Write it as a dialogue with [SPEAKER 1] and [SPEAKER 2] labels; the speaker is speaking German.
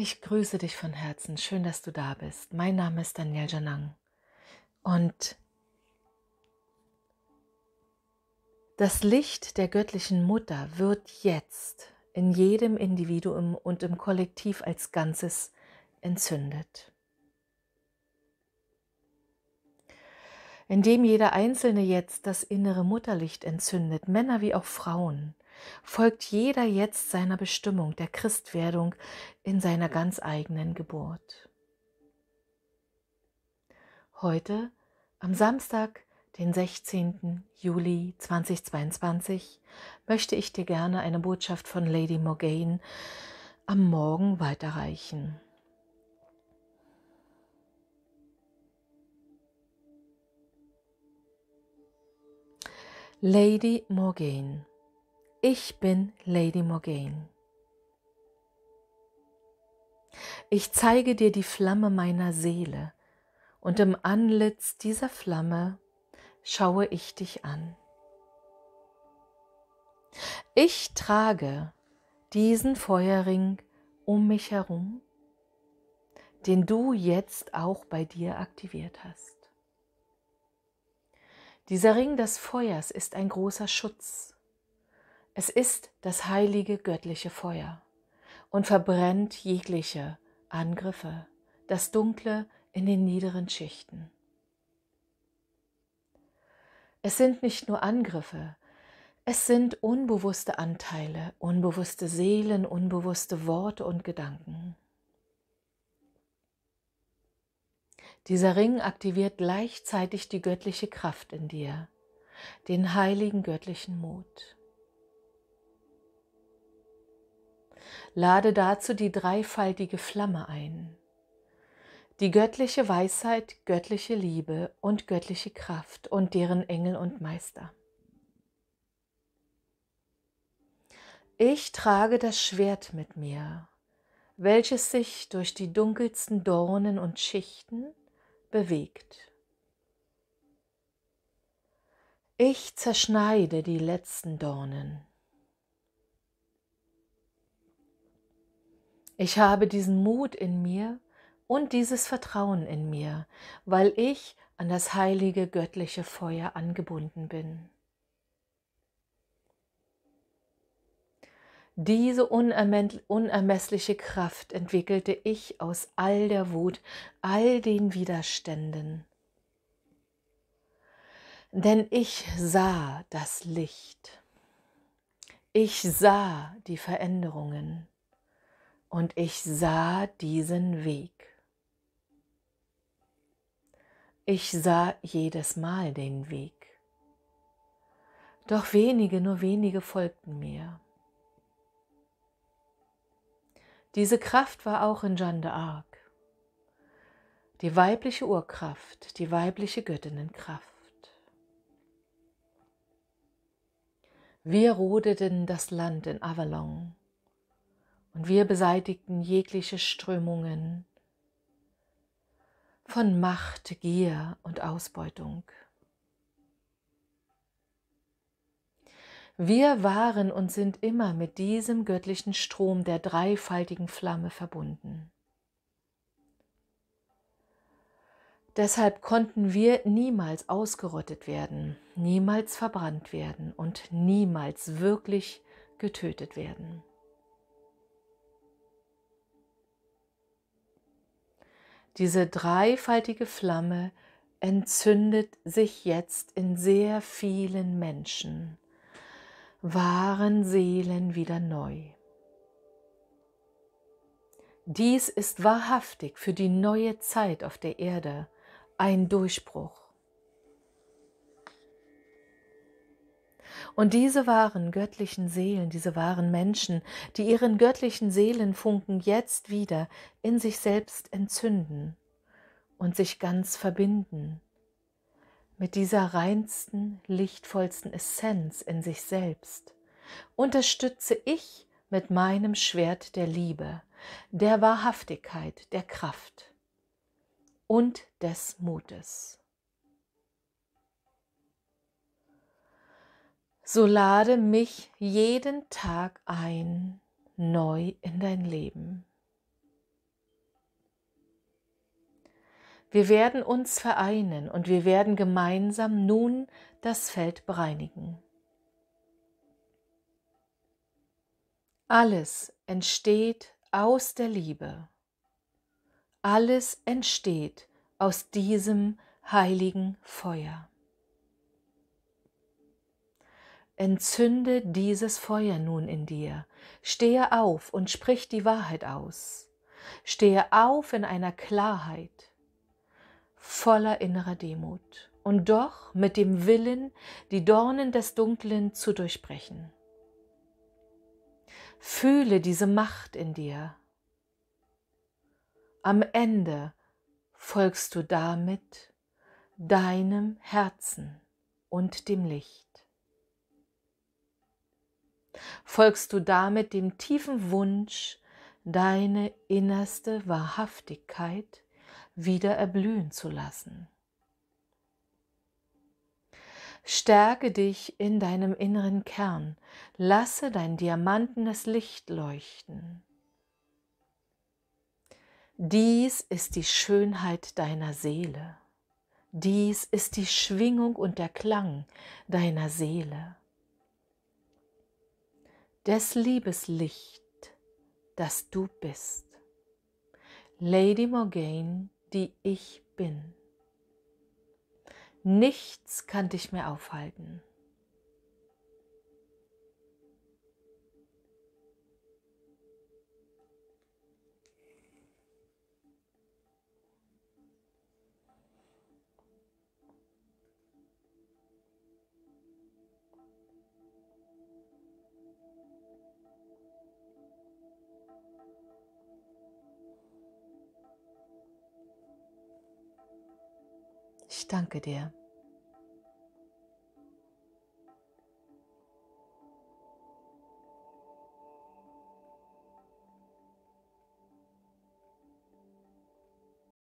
[SPEAKER 1] Ich grüße dich von Herzen. Schön, dass du da bist. Mein Name ist Daniel Janang. Und das Licht der göttlichen Mutter wird jetzt in jedem Individuum und im Kollektiv als Ganzes entzündet. Indem jeder Einzelne jetzt das innere Mutterlicht entzündet, Männer wie auch Frauen, folgt jeder jetzt seiner Bestimmung, der Christwerdung in seiner ganz eigenen Geburt. Heute, am Samstag, den 16. Juli 2022, möchte ich dir gerne eine Botschaft von Lady Morgaine am Morgen weiterreichen. Lady Morgaine ich bin Lady Morgaine. Ich zeige dir die Flamme meiner Seele und im Anlitz dieser Flamme schaue ich dich an. Ich trage diesen Feuerring um mich herum, den du jetzt auch bei dir aktiviert hast. Dieser Ring des Feuers ist ein großer Schutz es ist das heilige göttliche Feuer und verbrennt jegliche Angriffe, das Dunkle in den niederen Schichten. Es sind nicht nur Angriffe, es sind unbewusste Anteile, unbewusste Seelen, unbewusste Worte und Gedanken. Dieser Ring aktiviert gleichzeitig die göttliche Kraft in dir, den heiligen göttlichen Mut. Lade dazu die dreifaltige Flamme ein. Die göttliche Weisheit, göttliche Liebe und göttliche Kraft und deren Engel und Meister. Ich trage das Schwert mit mir, welches sich durch die dunkelsten Dornen und Schichten bewegt. Ich zerschneide die letzten Dornen. Ich habe diesen Mut in mir und dieses Vertrauen in mir, weil ich an das heilige göttliche Feuer angebunden bin. Diese unermessliche Kraft entwickelte ich aus all der Wut, all den Widerständen. Denn ich sah das Licht. Ich sah die Veränderungen und ich sah diesen Weg. Ich sah jedes Mal den Weg. Doch wenige, nur wenige folgten mir. Diese Kraft war auch in Jeanne d'Arc. Die weibliche Urkraft, die weibliche Göttinnenkraft. Wir rodeten das Land in Avalon und wir beseitigten jegliche Strömungen von Macht, Gier und Ausbeutung. Wir waren und sind immer mit diesem göttlichen Strom der dreifaltigen Flamme verbunden. Deshalb konnten wir niemals ausgerottet werden, niemals verbrannt werden und niemals wirklich getötet werden. Diese dreifaltige Flamme entzündet sich jetzt in sehr vielen Menschen, wahren Seelen wieder neu. Dies ist wahrhaftig für die neue Zeit auf der Erde ein Durchbruch. Und diese wahren göttlichen Seelen, diese wahren Menschen, die ihren göttlichen Seelenfunken jetzt wieder in sich selbst entzünden und sich ganz verbinden mit dieser reinsten, lichtvollsten Essenz in sich selbst, unterstütze ich mit meinem Schwert der Liebe, der Wahrhaftigkeit, der Kraft und des Mutes. So lade mich jeden Tag ein, neu in dein Leben. Wir werden uns vereinen und wir werden gemeinsam nun das Feld bereinigen. Alles entsteht aus der Liebe. Alles entsteht aus diesem heiligen Feuer. Entzünde dieses Feuer nun in dir. Stehe auf und sprich die Wahrheit aus. Stehe auf in einer Klarheit, voller innerer Demut und doch mit dem Willen, die Dornen des Dunklen zu durchbrechen. Fühle diese Macht in dir. Am Ende folgst du damit deinem Herzen und dem Licht folgst du damit dem tiefen Wunsch, deine innerste Wahrhaftigkeit wieder erblühen zu lassen. Stärke dich in deinem inneren Kern, lasse dein diamantenes Licht leuchten. Dies ist die Schönheit deiner Seele. Dies ist die Schwingung und der Klang deiner Seele des Liebeslicht, das du bist. Lady Morgaine, die ich bin. Nichts kann dich mehr aufhalten. Ich danke dir.